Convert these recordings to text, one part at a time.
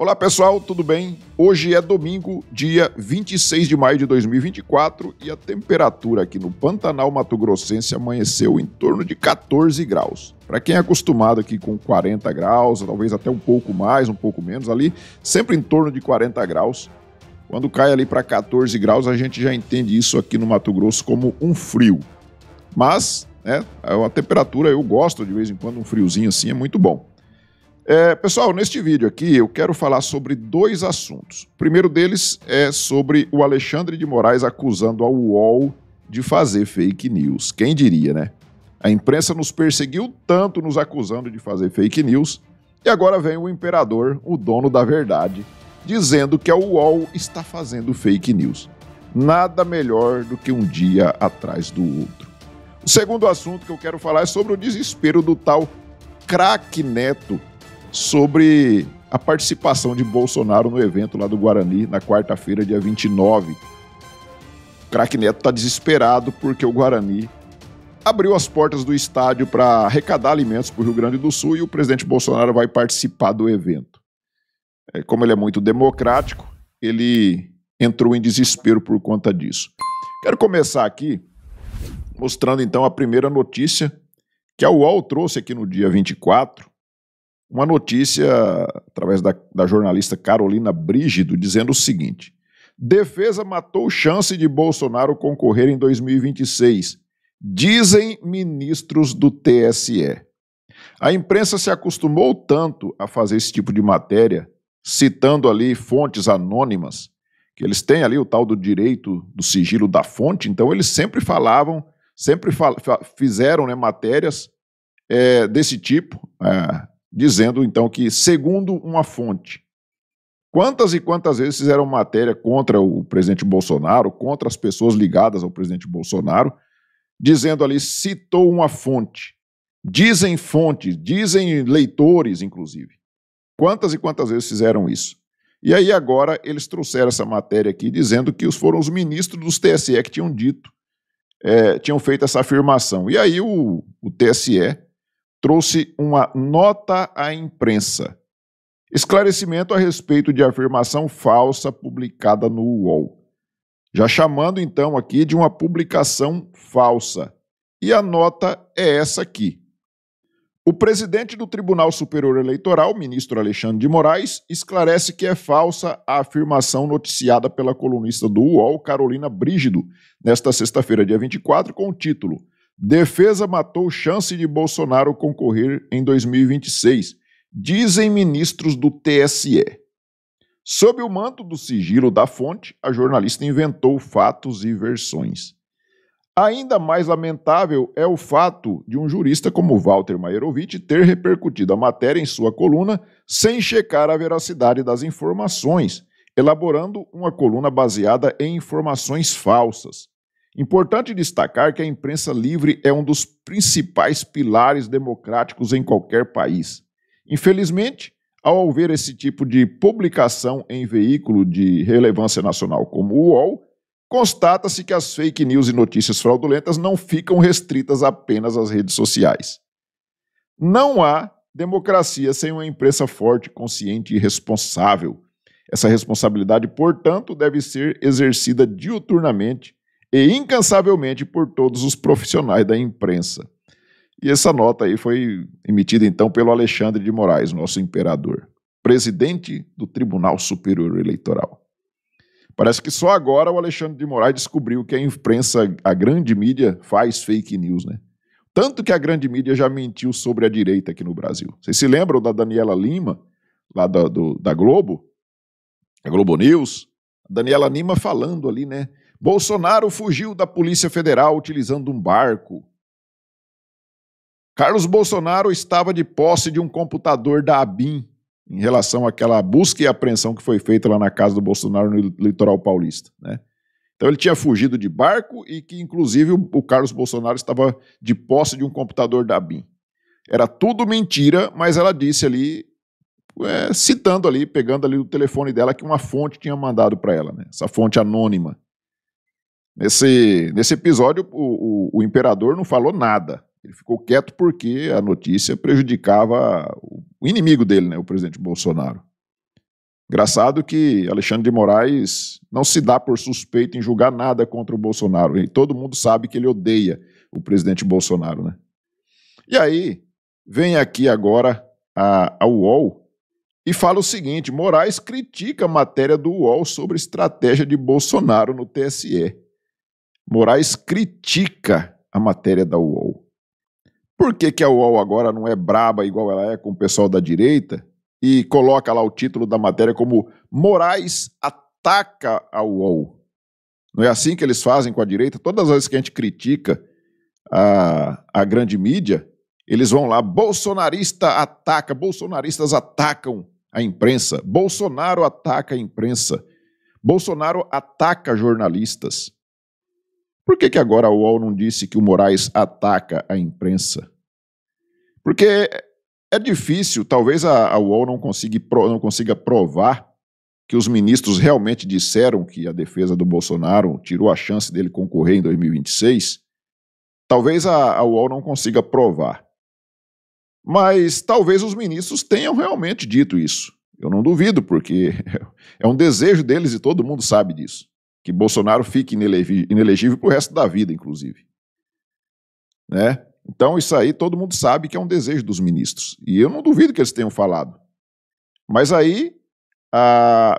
Olá pessoal, tudo bem? Hoje é domingo, dia 26 de maio de 2024 e a temperatura aqui no Pantanal Mato Grossense amanheceu em torno de 14 graus. Para quem é acostumado aqui com 40 graus, talvez até um pouco mais, um pouco menos ali, sempre em torno de 40 graus. Quando cai ali para 14 graus, a gente já entende isso aqui no Mato Grosso como um frio. Mas, né, a temperatura eu gosto de vez em quando, um friozinho assim é muito bom. É, pessoal, neste vídeo aqui eu quero falar sobre dois assuntos. O primeiro deles é sobre o Alexandre de Moraes acusando a UOL de fazer fake news. Quem diria, né? A imprensa nos perseguiu tanto nos acusando de fazer fake news, e agora vem o imperador, o dono da verdade, dizendo que a UOL está fazendo fake news. Nada melhor do que um dia atrás do outro. O segundo assunto que eu quero falar é sobre o desespero do tal craque Neto sobre a participação de Bolsonaro no evento lá do Guarani na quarta-feira, dia 29. O craque Neto está desesperado porque o Guarani abriu as portas do estádio para arrecadar alimentos para o Rio Grande do Sul e o presidente Bolsonaro vai participar do evento. É, como ele é muito democrático, ele entrou em desespero por conta disso. Quero começar aqui mostrando então a primeira notícia que a UOL trouxe aqui no dia 24 uma notícia através da, da jornalista Carolina Brígido dizendo o seguinte: Defesa matou chance de Bolsonaro concorrer em 2026, dizem ministros do TSE. A imprensa se acostumou tanto a fazer esse tipo de matéria, citando ali fontes anônimas, que eles têm ali o tal do direito do sigilo da fonte, então eles sempre falavam, sempre fizeram né, matérias é, desse tipo, é, dizendo então que, segundo uma fonte, quantas e quantas vezes fizeram matéria contra o presidente Bolsonaro, contra as pessoas ligadas ao presidente Bolsonaro, dizendo ali, citou uma fonte. Dizem fontes, dizem leitores, inclusive. Quantas e quantas vezes fizeram isso? E aí agora eles trouxeram essa matéria aqui dizendo que foram os ministros dos TSE que tinham dito, é, tinham feito essa afirmação. E aí o, o TSE trouxe uma nota à imprensa. Esclarecimento a respeito de afirmação falsa publicada no UOL. Já chamando então aqui de uma publicação falsa. E a nota é essa aqui. O presidente do Tribunal Superior Eleitoral, ministro Alexandre de Moraes, esclarece que é falsa a afirmação noticiada pela colunista do UOL, Carolina Brígido, nesta sexta-feira, dia 24, com o título Defesa matou chance de Bolsonaro concorrer em 2026, dizem ministros do TSE. Sob o manto do sigilo da fonte, a jornalista inventou fatos e versões. Ainda mais lamentável é o fato de um jurista como Walter Maierovitch ter repercutido a matéria em sua coluna sem checar a veracidade das informações, elaborando uma coluna baseada em informações falsas. Importante destacar que a imprensa livre é um dos principais pilares democráticos em qualquer país. Infelizmente, ao ver esse tipo de publicação em veículo de relevância nacional como o UOL, constata-se que as fake news e notícias fraudulentas não ficam restritas apenas às redes sociais. Não há democracia sem uma imprensa forte, consciente e responsável. Essa responsabilidade, portanto, deve ser exercida diuturnamente e incansavelmente por todos os profissionais da imprensa. E essa nota aí foi emitida então pelo Alexandre de Moraes, nosso imperador, presidente do Tribunal Superior Eleitoral. Parece que só agora o Alexandre de Moraes descobriu que a imprensa, a grande mídia, faz fake news, né? Tanto que a grande mídia já mentiu sobre a direita aqui no Brasil. Vocês se lembram da Daniela Lima, lá da, do, da Globo? A Globo News? A Daniela Lima falando ali, né? Bolsonaro fugiu da Polícia Federal utilizando um barco. Carlos Bolsonaro estava de posse de um computador da ABIN em relação àquela busca e apreensão que foi feita lá na casa do Bolsonaro no litoral paulista. Né? Então ele tinha fugido de barco e que, inclusive, o Carlos Bolsonaro estava de posse de um computador da ABIN. Era tudo mentira, mas ela disse ali, é, citando ali, pegando ali o telefone dela, que uma fonte tinha mandado para ela, né? essa fonte anônima. Nesse, nesse episódio, o, o, o imperador não falou nada. Ele ficou quieto porque a notícia prejudicava o inimigo dele, né, o presidente Bolsonaro. Engraçado que Alexandre de Moraes não se dá por suspeito em julgar nada contra o Bolsonaro. E todo mundo sabe que ele odeia o presidente Bolsonaro, né? E aí, vem aqui agora a, a UOL e fala o seguinte: Moraes critica a matéria do UOL sobre estratégia de Bolsonaro no TSE. Moraes critica a matéria da UOL. Por que, que a UOL agora não é braba igual ela é com o pessoal da direita e coloca lá o título da matéria como Moraes ataca a UOL? Não é assim que eles fazem com a direita? Todas as vezes que a gente critica a, a grande mídia, eles vão lá, bolsonarista ataca, bolsonaristas atacam a imprensa, Bolsonaro ataca a imprensa, Bolsonaro ataca jornalistas. Por que, que agora a UOL não disse que o Moraes ataca a imprensa? Porque é difícil, talvez a, a UOL não consiga, não consiga provar que os ministros realmente disseram que a defesa do Bolsonaro tirou a chance dele concorrer em 2026. Talvez a, a UOL não consiga provar. Mas talvez os ministros tenham realmente dito isso. Eu não duvido, porque é um desejo deles e todo mundo sabe disso que Bolsonaro fique inelegível para o resto da vida, inclusive. Né? Então, isso aí todo mundo sabe que é um desejo dos ministros. E eu não duvido que eles tenham falado. Mas aí,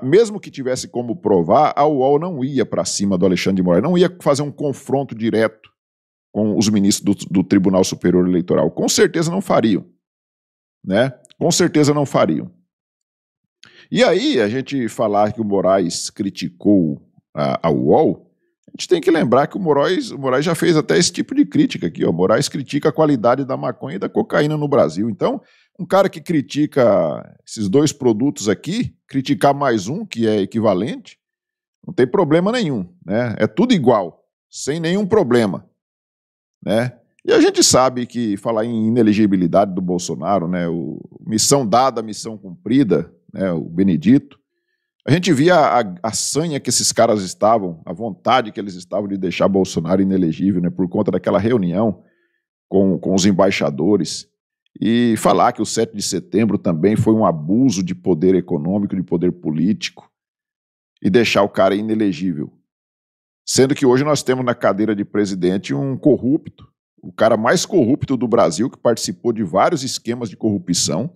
mesmo que tivesse como provar, a UOL não ia para cima do Alexandre de Moraes, não ia fazer um confronto direto com os ministros do, do Tribunal Superior Eleitoral. Com certeza não fariam. Né? Com certeza não fariam. E aí, a gente falar que o Moraes criticou a, a UOL, a gente tem que lembrar que o Moraes, o Moraes já fez até esse tipo de crítica aqui. Ó. O Moraes critica a qualidade da maconha e da cocaína no Brasil. Então, um cara que critica esses dois produtos aqui, criticar mais um que é equivalente, não tem problema nenhum. Né? É tudo igual, sem nenhum problema. Né? E a gente sabe que falar em inelegibilidade do Bolsonaro, né, o, missão dada, missão cumprida, né, o Benedito, a gente via a, a sanha que esses caras estavam, a vontade que eles estavam de deixar Bolsonaro inelegível, né, por conta daquela reunião com, com os embaixadores. E falar que o 7 de setembro também foi um abuso de poder econômico, de poder político, e deixar o cara inelegível. Sendo que hoje nós temos na cadeira de presidente um corrupto, o cara mais corrupto do Brasil, que participou de vários esquemas de corrupção,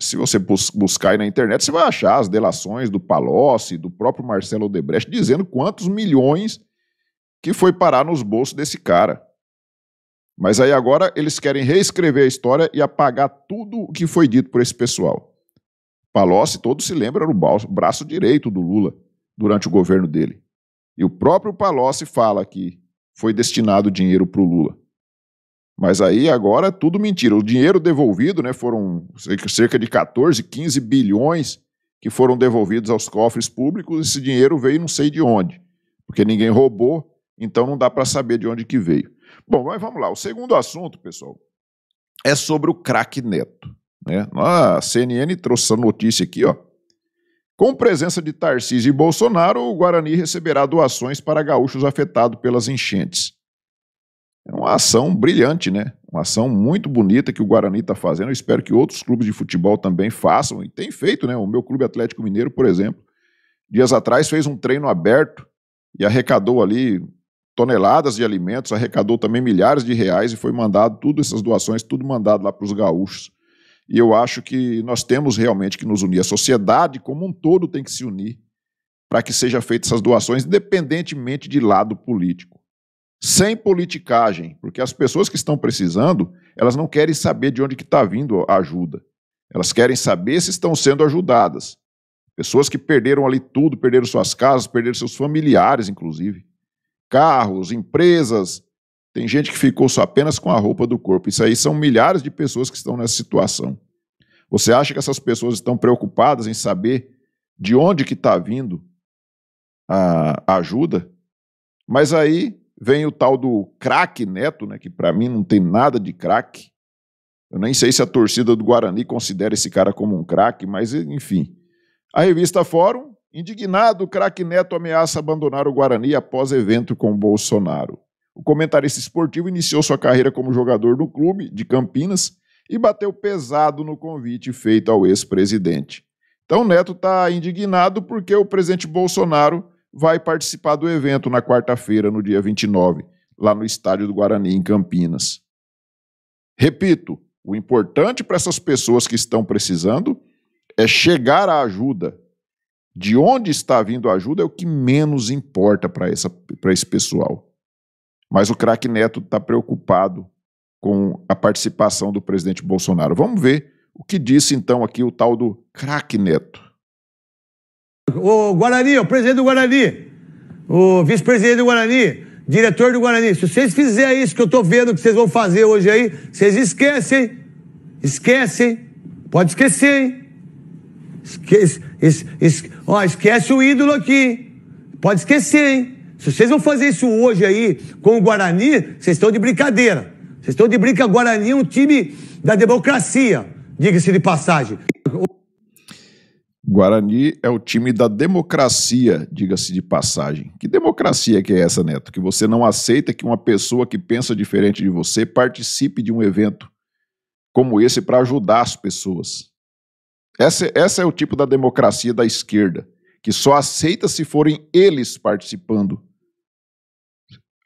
se você bus buscar aí na internet, você vai achar as delações do Palocci, do próprio Marcelo Odebrecht, dizendo quantos milhões que foi parar nos bolsos desse cara. Mas aí agora eles querem reescrever a história e apagar tudo o que foi dito por esse pessoal. Palocci, todos se lembram, era o braço direito do Lula durante o governo dele. E o próprio Palocci fala que foi destinado dinheiro para o Lula. Mas aí agora é tudo mentira. O dinheiro devolvido, né, foram cerca de 14, 15 bilhões que foram devolvidos aos cofres públicos. Esse dinheiro veio não sei de onde, porque ninguém roubou, então não dá para saber de onde que veio. Bom, mas vamos lá. O segundo assunto, pessoal, é sobre o craque Neto. Né? A CNN trouxe a notícia aqui, ó. Com presença de Tarcísio e Bolsonaro, o Guarani receberá doações para gaúchos afetados pelas enchentes. É uma ação brilhante, né? Uma ação muito bonita que o Guarani está fazendo. Eu espero que outros clubes de futebol também façam e tem feito, né? O meu clube Atlético Mineiro, por exemplo, dias atrás fez um treino aberto e arrecadou ali toneladas de alimentos, arrecadou também milhares de reais e foi mandado tudo essas doações, tudo mandado lá para os gaúchos. E eu acho que nós temos realmente que nos unir. A sociedade como um todo tem que se unir para que seja feita essas doações, independentemente de lado político sem politicagem, porque as pessoas que estão precisando, elas não querem saber de onde que está vindo a ajuda. Elas querem saber se estão sendo ajudadas. Pessoas que perderam ali tudo, perderam suas casas, perderam seus familiares, inclusive. Carros, empresas. Tem gente que ficou só apenas com a roupa do corpo. Isso aí são milhares de pessoas que estão nessa situação. Você acha que essas pessoas estão preocupadas em saber de onde que está vindo a ajuda? Mas aí vem o tal do craque Neto, né, que para mim não tem nada de craque. Eu nem sei se a torcida do Guarani considera esse cara como um craque, mas enfim. A revista Fórum, indignado, craque Neto ameaça abandonar o Guarani após evento com Bolsonaro. O comentarista esportivo iniciou sua carreira como jogador no clube de Campinas e bateu pesado no convite feito ao ex-presidente. Então, Neto está indignado porque o presidente Bolsonaro vai participar do evento na quarta-feira, no dia 29, lá no estádio do Guarani, em Campinas. Repito, o importante para essas pessoas que estão precisando é chegar à ajuda. De onde está vindo a ajuda é o que menos importa para esse pessoal. Mas o craque Neto está preocupado com a participação do presidente Bolsonaro. Vamos ver o que disse então aqui o tal do craque Neto. O Guarani, o presidente do Guarani, o vice-presidente do Guarani, diretor do Guarani, se vocês fizerem isso que eu tô vendo que vocês vão fazer hoje aí, vocês esquecem. Esquecem. Pode esquecer, hein? Esquece, es, es, ó, esquece o ídolo aqui. Pode esquecer, hein? Se vocês vão fazer isso hoje aí com o Guarani, vocês estão de brincadeira. Vocês estão de brinca. Guarani é um time da democracia, diga-se de passagem. Guarani é o time da democracia, diga-se de passagem. Que democracia que é essa, Neto? Que você não aceita que uma pessoa que pensa diferente de você participe de um evento como esse para ajudar as pessoas. Essa, essa é o tipo da democracia da esquerda, que só aceita se forem eles participando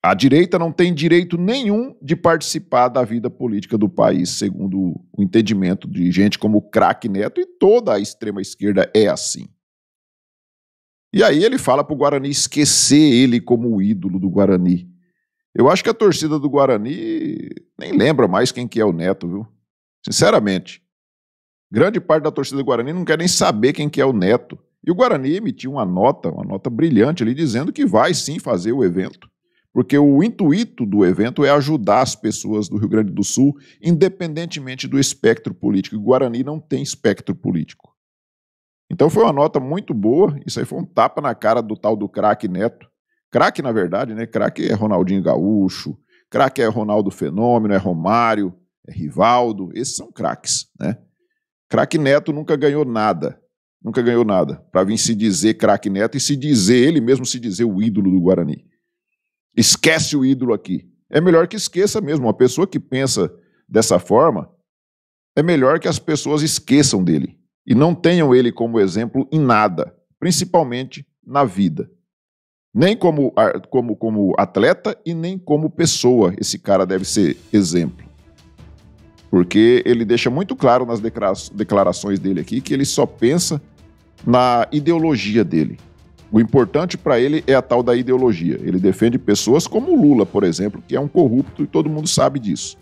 a direita não tem direito nenhum de participar da vida política do país, segundo o entendimento de gente como Craque Neto, e toda a extrema esquerda é assim. E aí ele fala para o Guarani esquecer ele como o ídolo do Guarani. Eu acho que a torcida do Guarani nem lembra mais quem que é o Neto, viu? Sinceramente. Grande parte da torcida do Guarani não quer nem saber quem que é o Neto. E o Guarani emitiu uma nota, uma nota brilhante ali, dizendo que vai sim fazer o evento porque o intuito do evento é ajudar as pessoas do Rio Grande do Sul, independentemente do espectro político. E Guarani não tem espectro político. Então foi uma nota muito boa, isso aí foi um tapa na cara do tal do craque Neto. Craque, na verdade, né? Craque é Ronaldinho Gaúcho, craque é Ronaldo Fenômeno, é Romário, é Rivaldo, esses são craques, né? Craque Neto nunca ganhou nada, nunca ganhou nada, para vir se dizer craque Neto e se dizer, ele mesmo se dizer o ídolo do Guarani. Esquece o ídolo aqui. É melhor que esqueça mesmo. Uma pessoa que pensa dessa forma, é melhor que as pessoas esqueçam dele e não tenham ele como exemplo em nada, principalmente na vida. Nem como, como, como atleta e nem como pessoa esse cara deve ser exemplo. Porque ele deixa muito claro nas declarações dele aqui que ele só pensa na ideologia dele. O importante para ele é a tal da ideologia. Ele defende pessoas como o Lula, por exemplo, que é um corrupto e todo mundo sabe disso.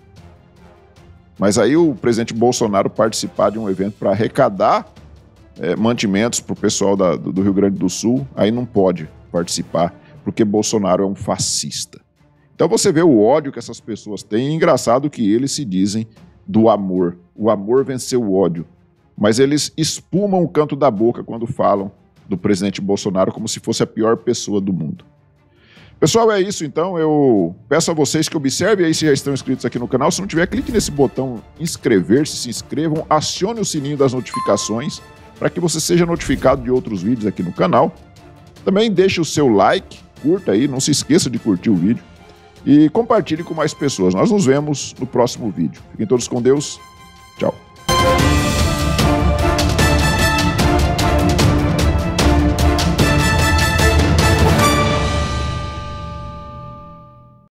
Mas aí o presidente Bolsonaro participar de um evento para arrecadar é, mantimentos para o pessoal da, do Rio Grande do Sul, aí não pode participar, porque Bolsonaro é um fascista. Então você vê o ódio que essas pessoas têm, e é engraçado que eles se dizem do amor. O amor venceu o ódio. Mas eles espumam o canto da boca quando falam do presidente Bolsonaro como se fosse a pior pessoa do mundo. Pessoal, é isso então. Eu peço a vocês que observem aí se já estão inscritos aqui no canal. Se não tiver, clique nesse botão inscrever-se, se inscrevam, acione o sininho das notificações para que você seja notificado de outros vídeos aqui no canal. Também deixe o seu like, curta aí, não se esqueça de curtir o vídeo e compartilhe com mais pessoas. Nós nos vemos no próximo vídeo. Fiquem todos com Deus. Tchau.